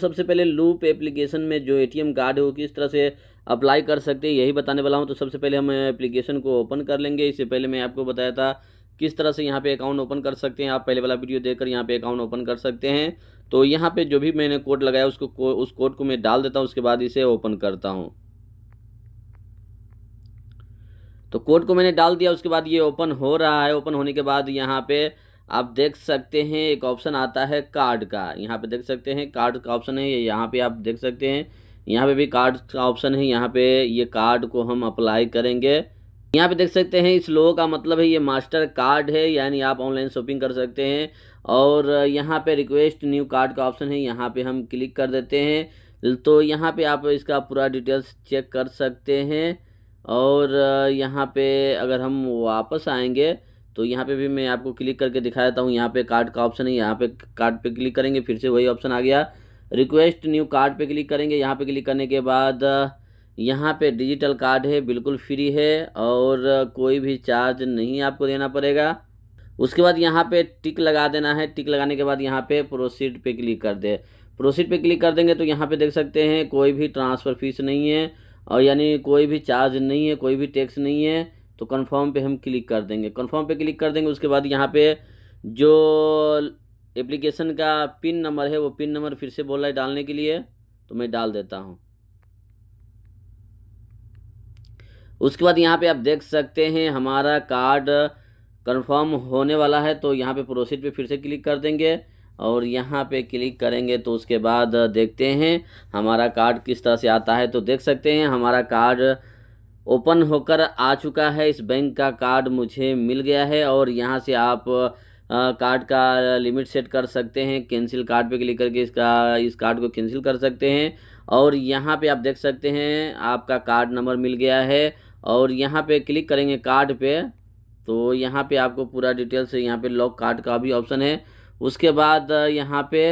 सबसे पहले loop application में जो एटीएम कार्ड है वो किस तरह से अप्लाई कर सकते हैं यही बताने वाला हूँ तो सबसे पहले हम एप्लीकेशन को ओपन कर लेंगे इससे पहले मैं आपको बताया था किस तरह से यहाँ पे अकाउंट ओपन कर सकते हैं आप पहले वाला वीडियो देखकर यहाँ पे अकाउंट ओपन कर सकते हैं तो यहाँ पे जो भी मैंने कोड लगाया उसको को, उस कोड को मैं डाल देता हूँ उसके बाद इसे ओपन करता हूँ तो कोड को मैंने डाल दिया उसके बाद ये ओपन हो रहा है ओपन होने के बाद यहाँ पे आप देख सकते हैं एक ऑप्शन आता है कार्ड का यहाँ पे देख सकते हैं कार्ड का ऑप्शन है ये यहाँ पे आप देख सकते हैं यहाँ पे भी कार्ड का ऑप्शन है यहाँ पे ये कार्ड को हम अप्लाई करेंगे यहाँ पे देख सकते हैं इस लोगों का मतलब है ये मास्टर कार्ड है यानी आप ऑनलाइन शॉपिंग कर सकते हैं और यहाँ पे रिक्वेस्ट न्यू कार्ड का ऑप्शन है यहाँ पे हम क्लिक कर देते हैं तो यहाँ पे आप इसका पूरा डिटेल्स चेक कर सकते हैं और यहाँ पे अगर हम वापस आएंगे तो यहाँ पे भी मैं आपको क्लिक करके दिखा देता हूँ यहाँ पे कार्ड का ऑप्शन है यहाँ पे कार्ड पे क्लिक करेंगे फिर से वही ऑप्शन आ गया रिक्वेस्ट न्यू कार्ड पे क्लिक करेंगे यहाँ पे क्लिक करने के बाद यहाँ पे डिजिटल कार्ड है बिल्कुल फ्री है और कोई भी चार्ज नहीं आपको देना पड़ेगा उसके बाद यहाँ पर टिक लगा देना है टिक लगाने के बाद यहाँ पर प्रोसीड पर क्लिक कर दे प्रोसीड पर क्लिक कर देंगे तो यहाँ पर देख सकते हैं कोई भी ट्रांसफ़र फीस नहीं है और यानी कोई भी चार्ज नहीं है कोई भी टैक्स नहीं है तो कन्फर्म पर हम क्लिक कर देंगे कन्फर्म पर क्लिक कर देंगे उसके बाद यहाँ पर जो एप्लीकेशन का पिन नंबर है वो पिन नंबर फिर से बोल रहा है डालने के लिए तो मैं डाल देता हूँ उसके बाद यहाँ पे आप देख सकते हैं हमारा कार्ड कंफर्म होने वाला है तो यहाँ पे प्रोसीड पे फिर से क्लिक कर देंगे और यहाँ पे क्लिक करेंगे तो उसके बाद देखते हैं हमारा कार्ड किस तरह से आता है तो देख सकते हैं हमारा कार्ड ओपन होकर आ चुका है इस बैंक का कार्ड मुझे मिल गया है और यहाँ से आप कार्ड का लिमिट सेट कर सकते हैं कैंसिल कार्ड पे क्लिक करके इसका इस कार्ड को कैंसिल कर सकते हैं और यहाँ पे आप देख सकते हैं आपका कार्ड नंबर मिल गया है और यहाँ पे क्लिक करेंगे कार्ड पे तो यहाँ पे आपको पूरा डिटेल्स यहाँ पे लॉक कार्ड का भी ऑप्शन है उसके बाद यहाँ पे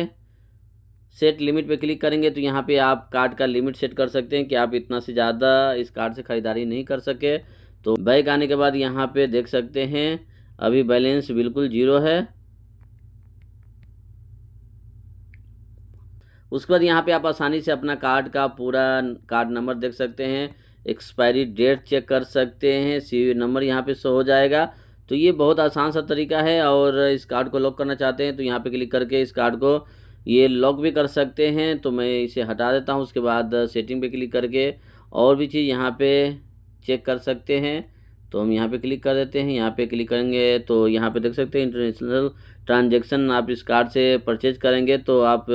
सेट लिमिट पे क्लिक करेंगे तो यहाँ पे आप कार्ड का लिमिट सेट कर सकते हैं कि आप इतना से ज़्यादा इस कार्ड से ख़रीदारी नहीं कर सके तो बैक आने के बाद यहाँ पे देख सकते हैं अभी बैलेंस बिल्कुल ज़ीरो है उसके बाद यहाँ पे आप आसानी से अपना कार्ड का पूरा कार्ड नंबर देख सकते हैं एक्सपायरी डेट चेक कर सकते हैं सी नंबर यहाँ पर शो हो जाएगा तो ये बहुत आसान सा तरीका है और इस कार्ड को लॉक करना चाहते हैं तो यहाँ पर क्लिक करके इस कार्ड को ये लॉक भी कर सकते हैं तो मैं इसे हटा देता हूँ उसके बाद सेटिंग पे क्लिक करके और भी चीज़ यहाँ पे चेक कर सकते हैं तो हम यहाँ पे क्लिक कर देते हैं यहाँ पे क्लिक करेंगे तो यहाँ पे देख सकते हैं इंटरनेशनल ट्रांजेक्शन आप इस कार्ड से परचेज करेंगे तो आप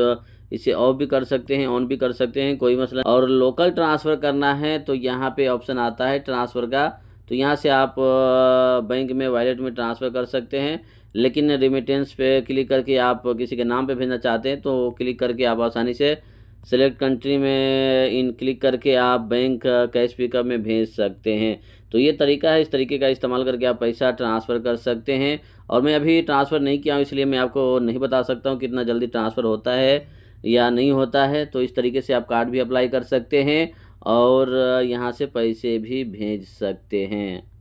इसे ऑफ भी कर सकते हैं ऑन भी कर सकते हैं कोई मसला और लोकल ट्रांसफ़र करना है तो यहाँ पर ऑप्शन आता है ट्रांसफ़र का तो यहाँ से आप बैंक में वॉलेट में ट्रांसफ़र कर सकते हैं लेकिन रिमिटेंस पे क्लिक करके आप किसी के नाम पे भेजना चाहते हैं तो क्लिक करके आप आसानी से सेलेक्ट कंट्री में इन क्लिक करके आप बैंक कैश पिकअप में भेज सकते हैं तो ये तरीका है इस तरीके का इस्तेमाल करके आप पैसा ट्रांसफ़र कर सकते हैं और मैं अभी ट्रांसफ़र नहीं किया हूँ इसलिए मैं आपको नहीं बता सकता हूँ कितना जल्दी ट्रांसफ़र होता है या नहीं होता है तो इस तरीके से आप कार्ड भी अप्लाई कर सकते हैं और यहाँ से पैसे भी भेज सकते हैं